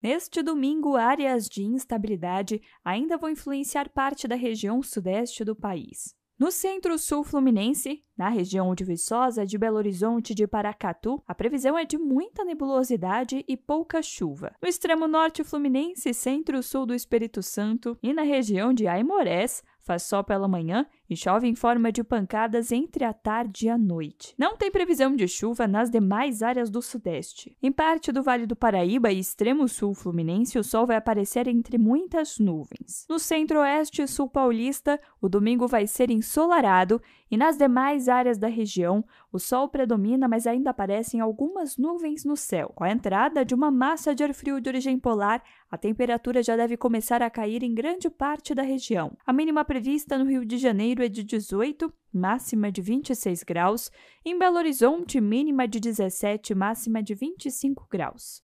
Neste domingo, áreas de instabilidade ainda vão influenciar parte da região sudeste do país. No centro-sul fluminense, na região de Viçosa, de Belo Horizonte e de Paracatu, a previsão é de muita nebulosidade e pouca chuva. No extremo norte fluminense, centro-sul do Espírito Santo e na região de Aimorés, faz sol pela manhã e chove em forma de pancadas entre a tarde e a noite. Não tem previsão de chuva nas demais áreas do Sudeste. Em parte do Vale do Paraíba e extremo sul fluminense, o sol vai aparecer entre muitas nuvens. No Centro-Oeste e Sul paulista, o domingo vai ser ensolarado e nas demais áreas da região, o sol predomina, mas ainda aparecem algumas nuvens no céu. Com a entrada de uma massa de ar frio de origem polar, a temperatura já deve começar a cair em grande parte da região. A mínima prevista no Rio de Janeiro é de 18, máxima de 26 graus, em Belo Horizonte, mínima de 17, máxima de 25 graus.